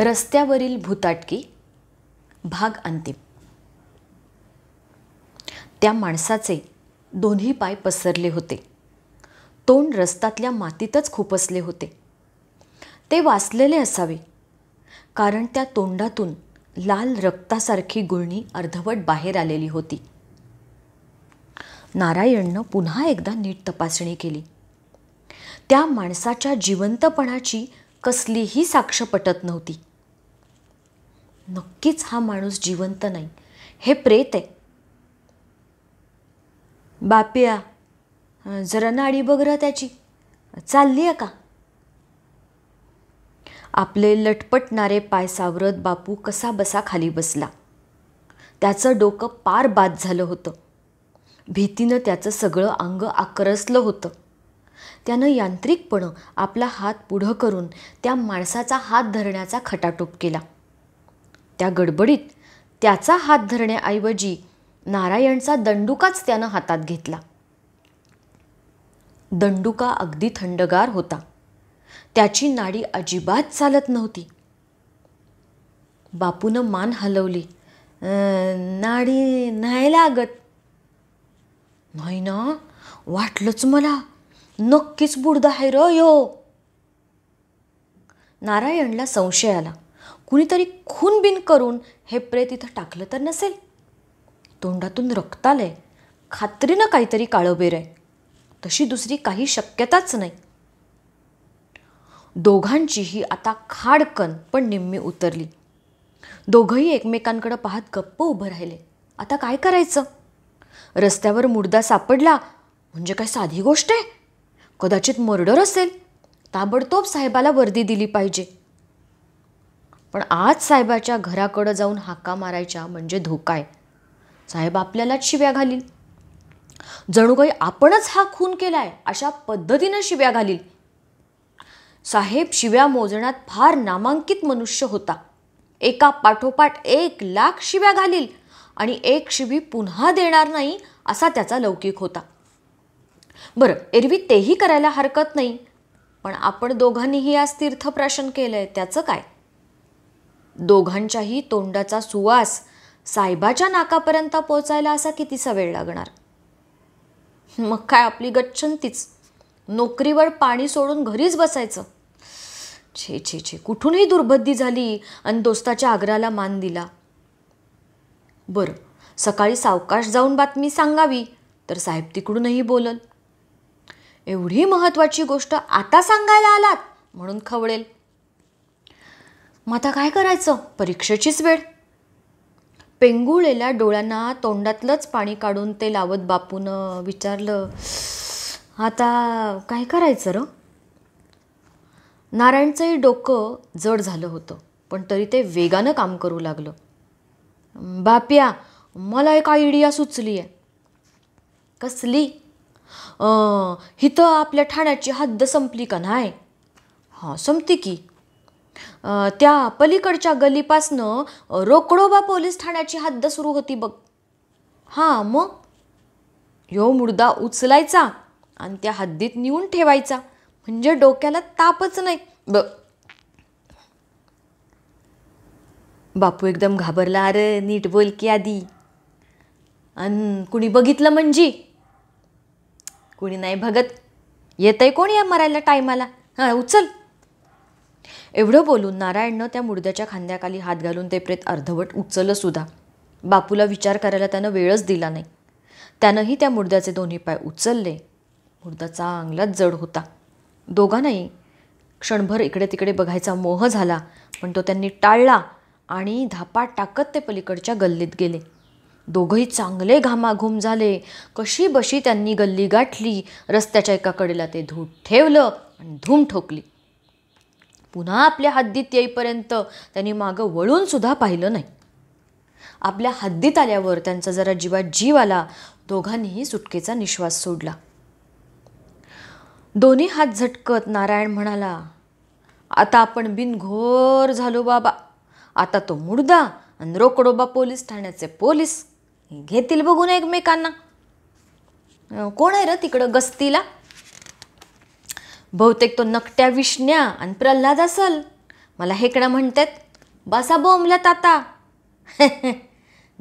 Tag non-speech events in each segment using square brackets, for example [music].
रस्त्यावरील भूताटकी भाग अंतिम त्या माणसाचे दोन्ही पाय पसरले होते तोंड रस्त्यातल्या मातीतच खुपसले होते ते वाचलेले असावे कारण त्या तोंडातून लाल रक्तासारखी गुळणी अर्धवट बाहेर आलेली होती नारायणनं पुन्हा एकदा नीट तपासणी केली त्या माणसाच्या जिवंतपणाची कसलीही साक्ष पटत नव्हती नक्कीच हा माणूस जिवंत नाही हे प्रेत आहे बापिया जरा नाडी बघ त्याची चालली आहे का आपले लटपटणारे पाय सावरत बापू कसा बसा खाली बसला त्याचं डोकं पार बाद झालं होतं भीतीनं त्याचं सगळं अंग आकरसलं होतं त्यानं यांत्रिकपणं आपला हात पुढं करून त्या माणसाचा हात धरण्याचा खटाटोप केला त्या गडबडीत त्याचा हात धरण्याऐवजी नारायणचा दंडुकाच त्यानं हातात घेतला दंडुका अगदी थंडगार होता त्याची नाडी अजिबात चालत नव्हती बापूनं मान हलवली नाडी नाही लागत नाही ना वाटलंच मला नक्कीच बुडदा आहे र यो नारायणला संशय आला कुणीतरी बिन करून हे प्रेत तिथं टाकलं तर नसेल तोंडातून रक्त आलंय खात्रीनं काहीतरी काळंबेर आहे तशी दुसरी काही शक्यताच नाही दोघांचीही आता खाडकन पण निम्मी उतरली दोघंही एकमेकांकडं पाहत गप्प उभं राहिले आता काय करायचं रस्त्यावर मुर्दा सापडला म्हणजे काय साधी गोष्ट आहे कदाचित मर्डर असेल ताबडतोब साहेबाला वर्दी दिली पाहिजे पण आज साहेबाच्या घराकडं जाऊन हाका मारायच्या म्हणजे धोका आहे साहेब आपल्यालाच शिव्या घालील जणू काही आपणच हा खून केलाय अशा पद्धतीनं शिव्या घालील साहेब शिव्या मोजण्यात फार नामांकित मनुष्य होता एका पाठोपाठ एक लाख शिव्या घालील आणि एक शिवी पुन्हा देणार नाही असा त्याचा लौकिक होता बरं एरवी तेही करायला हरकत नाही पण आपण दोघांनीही आज तीर्थप्राशन केलंय त्याचं काय दोघांच्याही तोंडाचा सुवास साहेबाच्या नाकापर्यंत पोचायला असा कितीसा वेळ लागणार मग काय आपली गच्छंतीच नोकरीवर पाणी सोडून घरीच बसायचं छे छे छे कुठूनही दुर्बद्धी झाली आणि दोस्ताच्या आग्राला मान दिला बरं सकाळी सावकाश जाऊन बातमी सांगावी तर साहेब तिकडूनही बोलल एवढी महत्त्वाची गोष्ट आता सांगायला आलात म्हणून खवळेल मग आता काय करायचं परीक्षेचीच वेळ पेंगुळलेल्या डोळ्यांना तोंडातलंच पाणी काढून ते लावत बापूनं विचारलं आता काय करायचं र नारायणचंही डोकं जड झालं होतं पण तरी ते वेगानं काम करू लागलं बाप्या मला एक आयडिया सुचली आहे कसली हिथं आपल्या ठाण्याची हद्द संपली का नाही हां संपती की त्या पलीकडच्या गलीपासनं रोकडोबा पोलीस ठाण्याची हद्द सुरू होती बघ हां मग यो मुर्दा उचलायचा आणि त्या हद्दीत नेऊन ठेवायचा म्हणजे डोक्याला तापच नाही ब बापू एकदम घाबरला अरे नीट बोल की आधी आणि कुणी बघितलं म्हणजे कुणी नाही भगत आहे कोण या मरायला टायमाला हां उचल एवढं बोलून नारायणनं त्या मुर्द्याच्या खांद्याखाली हात घालून ते प्रेत अर्धवट उचललं सुद्धा बापूला विचार करायला त्यानं वेळच दिला नाही त्यानंही त्या मुर्द्याचे दोन्ही पाय उचलले मुर्दा चांगलाच जड होता दोघांनाही क्षणभर इकडे तिकडे बघायचा मोह झाला पण तो त्यांनी टाळला आणि धापा टाकत ते पलीकडच्या गल्लीत गेले दोघंही चांगले घामाघूम झाले कशी बशी त्यांनी गल्ली गाठली रस्त्याच्या एका कडेला ते धूट ठेवलं आणि धूम ठोकली पुन्हा आपल्या हद्दीत येईपर्यंत त्यांनी मागं वळून सुद्धा पाहिलं नाही आपल्या हद्दीत आल्यावर त्यांचा जरा जीवात जीव आला दोघांनीही सुटकेचा निश्वास सोडला दोन्ही हात झटकत नारायण म्हणाला आता आपण बिनघोर झालो बाबा आता तो मुडदा आणि रोकडोबा पोलीस ठाण्याचे पोलीस घेतील बघून एकमेकांना कोण आहे र तिकडं गस्तीला बहुतेक तो नकट्या विष्ण्या आणि प्रल्हाद असल मला हेकडं म्हणतात बसा बोमला आता [laughs]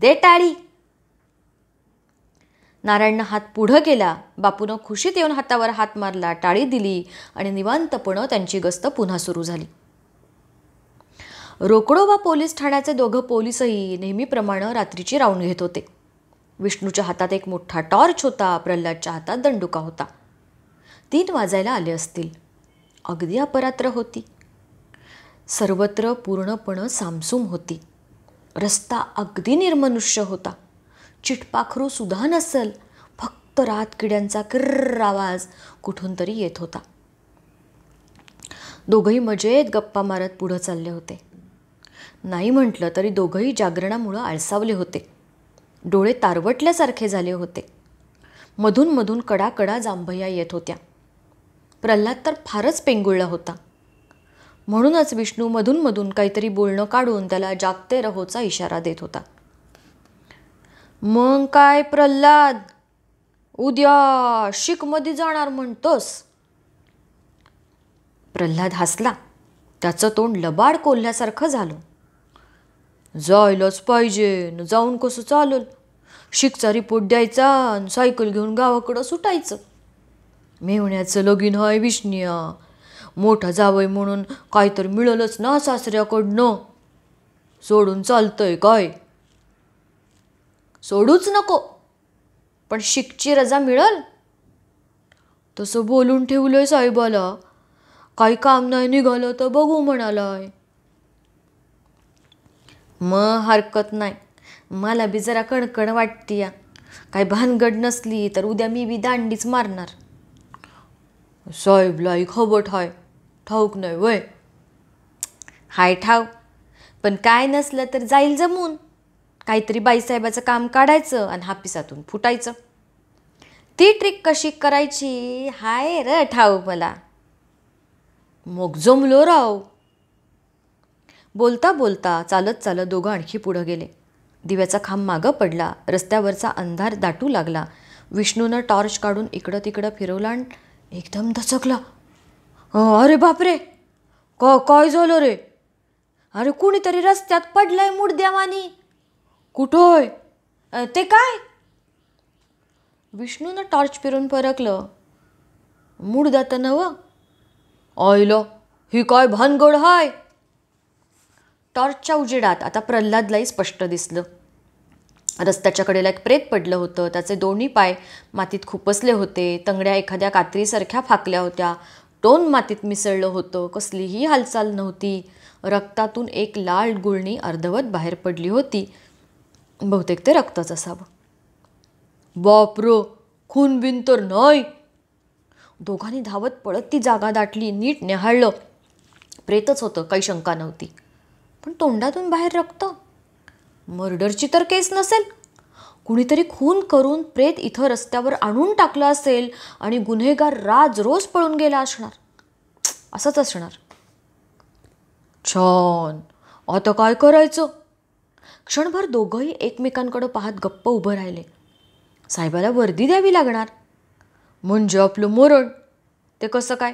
दे टाळी नारायणनं हात पुढं केला बापूनं खुशीत येऊन हातावर हात मारला टाळी दिली आणि निवांतपणं त्यांची गस्त पुन्हा सुरू झाली रोकडोबा पोलीस ठाण्याचे दोघं पोलीसही नेहमीप्रमाणे रात्रीची राऊंड घेत होते विष्णूच्या हातात एक मोठा टॉर्च होता प्रल्हादच्या हातात दंडुका होता तीन वाजायला आले असतील अगदी अपरात्र होती सर्वत्र पूर्णपणे सामसूम होती रस्ता अगदी निर्मनुष्य होता चिटपाखरू सुद्धा नसल फक्त रात किड्यांचा किर्र आवाज कुठून तरी येत होता दोघंही मजेत गप्पा मारत पुढं चालले होते नाही म्हटलं तरी दोघंही जागरणामुळं आळसावले होते डोळे तारवटल्यासारखे झाले होते मधून मधूनमधून कडाकडा जांभया येत होत्या प्रल्हाद तर फारच पेंगुळला होता म्हणूनच विष्णू मधूनमधून काहीतरी बोलणं काढून त्याला जागते रहोचा इशारा देत होता मग काय प्रल्हाद उद्या शिकमध्ये जाणार म्हणतोस प्रल्हाद हसला त्याचं तोंड लबाड कोल्ह्यासारखं झालं जायलाच पाहिजे न जाऊन कसं चालल शिकचा रिपोर्ट द्यायचा आणि सायकल घेऊन गावाकडं सुटायचं मेवण्याचं लगीन हाय विष्णिया मोठा जावय म्हणून काय तर मिळलंच ना सासऱ्याकडनं सोडून चालतंय काय सोडूच नको पण शिकची रजा मिळल तसं बोलून ठेवलंय साहेबाला काही काम नाही निघालं तर बघू म्हणालाय मग हरकत नाही मला बी जरा कणकण वाटती या काय भानगड नसली तर उद्या मी बी दांडीच मारणार साहेबला एक हबट हाय ठाऊक नाही वय हाय ठाव पण काय नसलं तर जाईल जमून काहीतरी बाईसाहेबाचं काम काढायचं आणि हापिसातून फुटायचं ती ट्रिक कशी करायची हाय र ठाव मला मग जमलो राव बोलता बोलता चालत चालत दोघं आणखी पुढं गेले दिव्याचा खांब मागं पडला रस्त्यावरचा अंधार दाटू लागला विष्णूनं टॉर्च काढून इकडं तिकडं फिरवला आणि एकदम दचकला अरे बापरे काय झालं रे अरे कुणीतरी रस्त्यात पडलंय मुडद्यावानी कुठोय ते काय विष्णूनं टॉर्च फिरून परकलं मूड जातं नव ऑयलो ही काय भानगड हाय टॉर्चच्या उजेडात आता प्रल्हादलाही स्पष्ट दिसलं रस्त्याच्या कडेला एक प्रेत पडलं होतं त्याचे दोन्ही पाय मातीत खुपसले होते तंगड्या एखाद्या कात्रीसारख्या फाकल्या होत्या टोन मातीत मिसळलं होतं कसलीही हालचाल नव्हती रक्तातून एक लाल गुळणी अर्धवत बाहेर पडली होती बहुतेक ते रक्तच असावं बापरो बिन तर नाही दोघांनी धावत पळत ती जागा दाटली नीट निहाळलं प्रेतच होतं काही शंका नव्हती पण तोंडातून बाहेर रक्त मर्डरची तर केस नसेल कुणीतरी खून करून प्रेत इथं रस्त्यावर आणून टाकलं असेल आणि गुन्हेगार राज रोज पळून गेला असणार असंच असणार छान आता काय करायचं क्षणभर दोघंही एकमेकांकडं पाहत गप्प उभं राहिले साहेबाला वर्दी द्यावी लागणार म्हणजे आपलं मरण ते कसं काय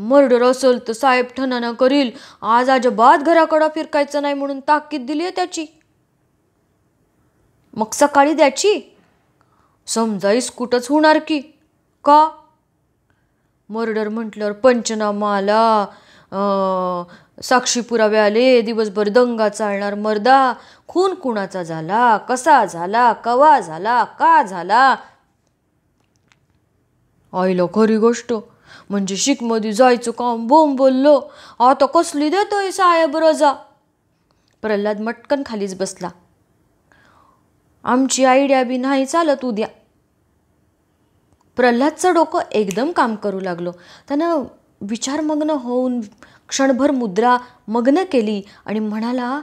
मर्डर असेल तर साहेब ठनानं करील आज अजिबात घराकडं फिरकायचं नाही म्हणून ताकीद दिली आहे त्याची मग सकाळी द्याची समजाईस कुठंच होणार की का मर्डर म्हटल्यावर पंचनामा आला साक्षी पुरावे आले दिवसभर दंगा चालणार मर्दा खून कुणाचा झाला कसा झाला कवा झाला का झाला आईला खरी गोष्ट म्हणजे शिकमधी जायचं काम बोम बोललो आता कसली देतोय साहेब रजा प्रल्हाद मटकन खालीच बसला आमची आयडिया बी नाही चालत उद्या प्रल्हादचं डोकं एकदम काम करू लागलो त्यानं विचारमग्न होऊन क्षणभर मुद्रा मग्न केली आणि म्हणाला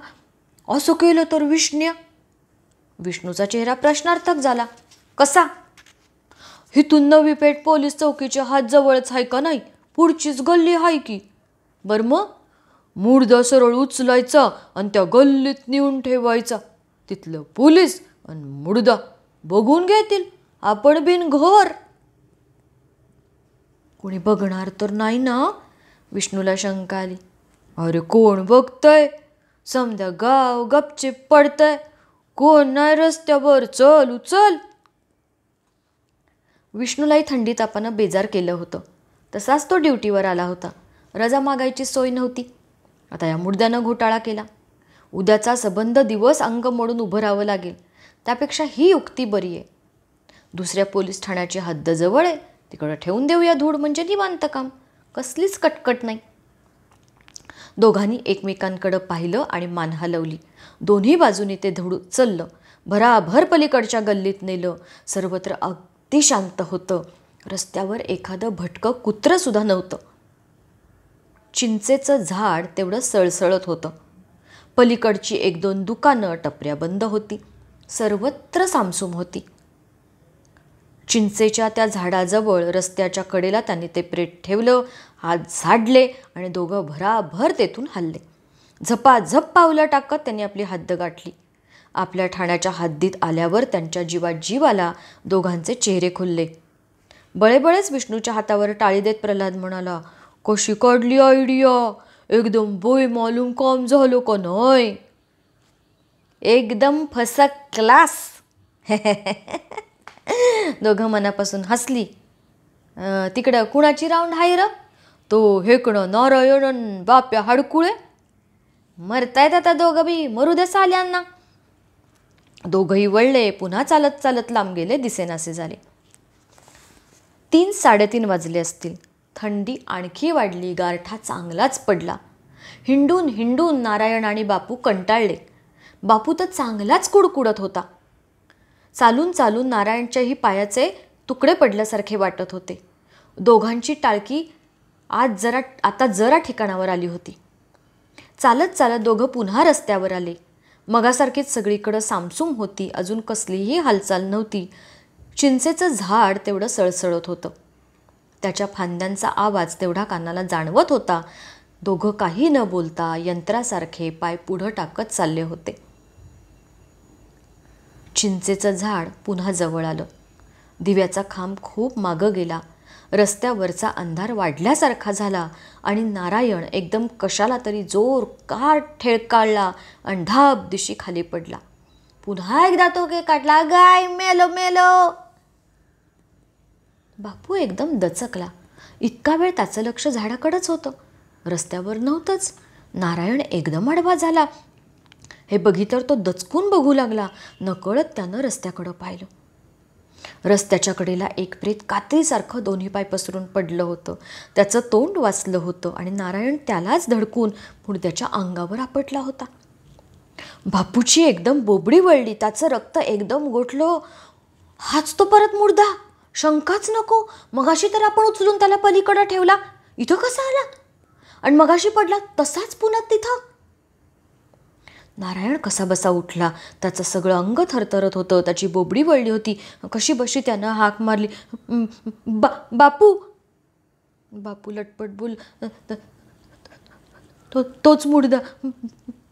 असं केलं तर विष्ण्य विष्णूचा चेहरा प्रश्नार्थक झाला कसा हिथून नवी पेठ पोलीस चौकीच्या हात जवळच हाय का नाही पुढचीच गल्ली हाय की बरं मग मुर्दा सरळ उचलायचा आणि त्या गल्लीत नेऊन ठेवायचा तिथलं पोलीस आणि मुर्दा बघून घेतील आपण बिन घर कोणी बघणार तर नाही ना विष्णूला शंका आली अरे कोण बघतय समजा गाव गपचिप पडतय कोण नाही रस्त्यावर चल उचल विष्णूलाही थंडी तापानं बेजार केलं होतं तसाच तो ड्युटीवर आला होता रजा मागायची सोय नव्हती आता या मुडद्यानं घोटाळा केला उद्याचा सबंध दिवस अंग मोडून उभं राहावं लागेल त्यापेक्षा ही युक्ती बरी आहे दुसऱ्या पोलीस ठाण्याची हद्द जवळ आहे तिकडं ठेवून देऊया धूड म्हणजे निवांत काम कसलीच कटकट नाही दोघांनी एकमेकांकडं पाहिलं आणि मान हलवली दोन्ही बाजूने ते धूड चललं भराभर पलीकडच्या गल्लीत नेलं सर्वत्र अग ती शांत होतं रस्त्यावर एखादं भटकं सुद्धा नव्हतं चिंचेचं झाड तेवढं सळसळत होतं पलीकडची एक दोन दुकानं टपऱ्या बंद होती सर्वत्र सामसूम होती चिंचेच्या त्या झाडाजवळ रस्त्याच्या कडेला त्यांनी ते प्रेत ठेवलं हात झाडले आणि दोघं भराभर तेथून हल्ले झपाझप पावलं टाकत त्यांनी आपली हद्द गाठली आपल्या ठाण्याच्या हद्दीत आल्यावर त्यांच्या जीवा जीव आला दोघांचे चेहरे खुलले बळेबळेच विष्णूच्या हातावर टाळी देत प्रल्हाद म्हणाला कशी काढली आयडिया एकदम बोय मालूम काम झालो का नय एकदम फसक क्लास [laughs] दोघं मनापासून हसली तिकडं कुणाची राऊंड हाय र तो हेकडं नारायण बाप्या हाडकुळे मरतायत आता दोघं बी मरू दे साल्यांना दोघंही वळले पुन्हा चालत चालत लांब गेले दिसेनासे झाले तीन साडेतीन वाजले असतील थंडी आणखी वाढली गारठा चांगलाच पडला हिंडून हिंडून नारायण आणि बापू कंटाळले बापू तर चांगलाच कुडकुडत होता चालून चालून नारायणच्याही पायाचे तुकडे पडल्यासारखे वाटत होते दोघांची टाळकी आज जरा आता जरा ठिकाणावर आली होती चालत चालत दोघं पुन्हा रस्त्यावर आले मगासारखीच सगळीकडं सामसूम होती अजून कसलीही हालचाल नव्हती चिंचेचं झाड तेवढं सळसळत होतं त्याच्या फांद्यांचा आवाज तेवढा कानाला जाणवत होता दोघं काही न बोलता यंत्रासारखे पाय पुढं टाकत चालले होते चिंचेचं झाड पुन्हा जवळ आलं दिव्याचा खांब खूप मागं गेला रस्त्यावरचा अंधार वाढल्यासारखा झाला आणि नारायण एकदम कशाला तरी जोरकार ठेळकाळला अंधाप दिशी खाली पडला पुन्हा एकदा तो के काढला गाय मेलो मेलो बापू एकदम दचकला इतका वेळ त्याचं लक्ष झाडाकडंच होतं रस्त्यावर नव्हतंच नारायण एकदम आडवा झाला हे बघितर तो दचकून बघू लागला नकळत त्यानं रस्त्याकडं पाहिलं रस्त्याच्या कडेला एक प्रेत कात्रीसारखं दोन्ही पाय पसरून पडलं होतं त्याचं तोंड वाचलं होतं आणि नारायण त्यालाच धडकून मुडद्याच्या अंगावर आपटला होता बापूची एकदम बोबडी वळली त्याचं रक्त एकदम गोठलं हाच तो परत मुडदा शंकाच नको मगाशी तर आपण उचलून त्याला पलीकडं ठेवला इथं कसा आला आणि मगाशी पडला तसाच पुन्हा तिथं नारायण कसा बसा उठला त्याचं सगळं अंग थरथरत होतं त्याची बोबडी वळली होती कशी बशी त्यानं हाक मारली बा बापू बापू लटपट बोल तो तोच मुडदा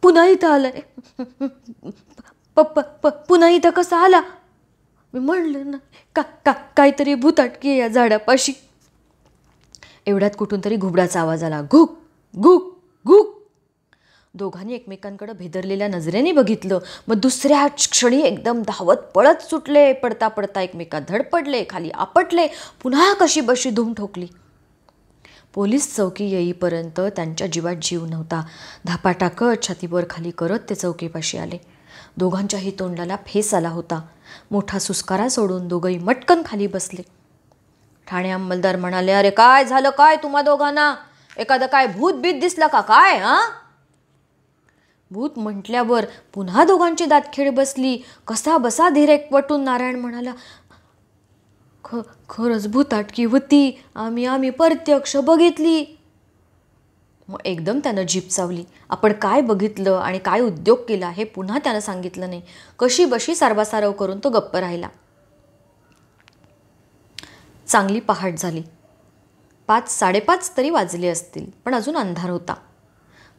पुन्हा इथं आला रे पप्पा प पुन्हा इथं कसा आला मी म्हणलं ना का का काहीतरी भूताटकी या झाडापाशी एवढ्यात कुठून तरी घुबडाचा आवाज आला घुक घुक घुक दोघांनी एकमेकांकडे भेदरलेल्या नजरेने बघितलं मग दुसऱ्या क्षणी एकदम धावत पळत सुटले पडता पडता एकमेकात धडपडले खाली आपटले पुन्हा कशी बशी धूम ठोकली पोलीस चौकी येईपर्यंत त्यांच्या जीवात जीव नव्हता धापा टाकत छातीवर खाली करत ते चौकीपाशी आले दोघांच्याही तोंडाला फेस आला होता मोठा सुस्कारा सोडून दोघंही मटकन खाली बसले ठाणे अंमलदार म्हणाले अरे काय झालं काय तुम्हा दोघांना एखादं काय भूत भीत दिसलं का काय हां भूत म्हटल्यावर पुन्हा दोघांची दातखिळ बसली कसा बसा धीरेक पटून नारायण म्हणाला ख खरंच भूताटकी होती आम्ही आम्ही प्रत्यक्ष बघितली मग एकदम त्यानं जीप चावली आपण काय बघितलं आणि काय उद्योग केला हे पुन्हा त्यानं सांगितलं नाही कशी बशी सारवासारव करून तो गप्प राहिला चांगली पहाट झाली पाच साडेपाच तरी वाजले असतील पण अजून अंधार होता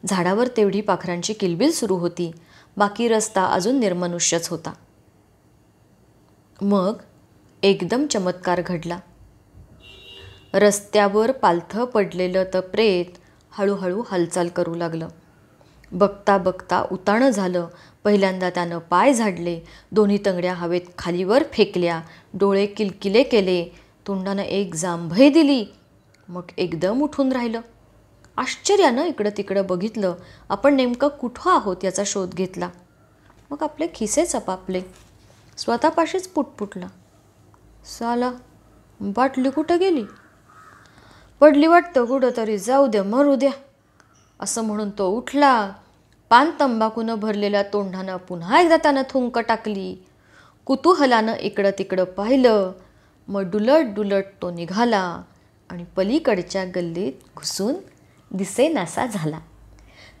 झाडावर तेवढी पाखरांची किलबिल सुरू होती बाकी रस्ता अजून निर्मनुष्यच होता मग एकदम चमत्कार घडला रस्त्यावर पालथं पडलेलं तर प्रेत हळूहळू हालचाल करू लागलं बघता बघता उताणं झालं पहिल्यांदा त्यानं पाय झाडले दोन्ही तंगड्या हवेत खालीवर फेकल्या डोळे किलकिले केले तोंडानं एक जांभई दिली मग एकदम उठून राहिलं आश्चर्यानं इकडं तिकडं बघितलं आपण नेमकं कुठं आहोत याचा शोध घेतला मग आपले खिसेच आपापले स्वतःपाशीच पुटपुटला साला बाटली कुठं गेली पडली वाटतं कुठं तरी जाऊ द्या मरू द्या असं म्हणून तो उठला पान तंबाखूनं भरलेल्या तोंडानं पुन्हा एकदा त्यानं थुंक टाकली कुतूहलानं इकडं तिकडं पाहिलं मग डुलट डुलट तो निघाला आणि पलीकडच्या गल्लीत घुसून दिसेनासा झाला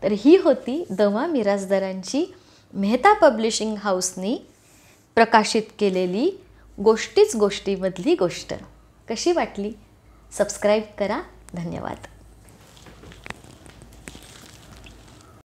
तर ही होती दमा मिराजदारांची मेहता पब्लिशिंग हाऊसनी प्रकाशित केलेली गोष्टीच गोष्टीमधली गोष्ट कशी वाटली सबस्क्राईब करा धन्यवाद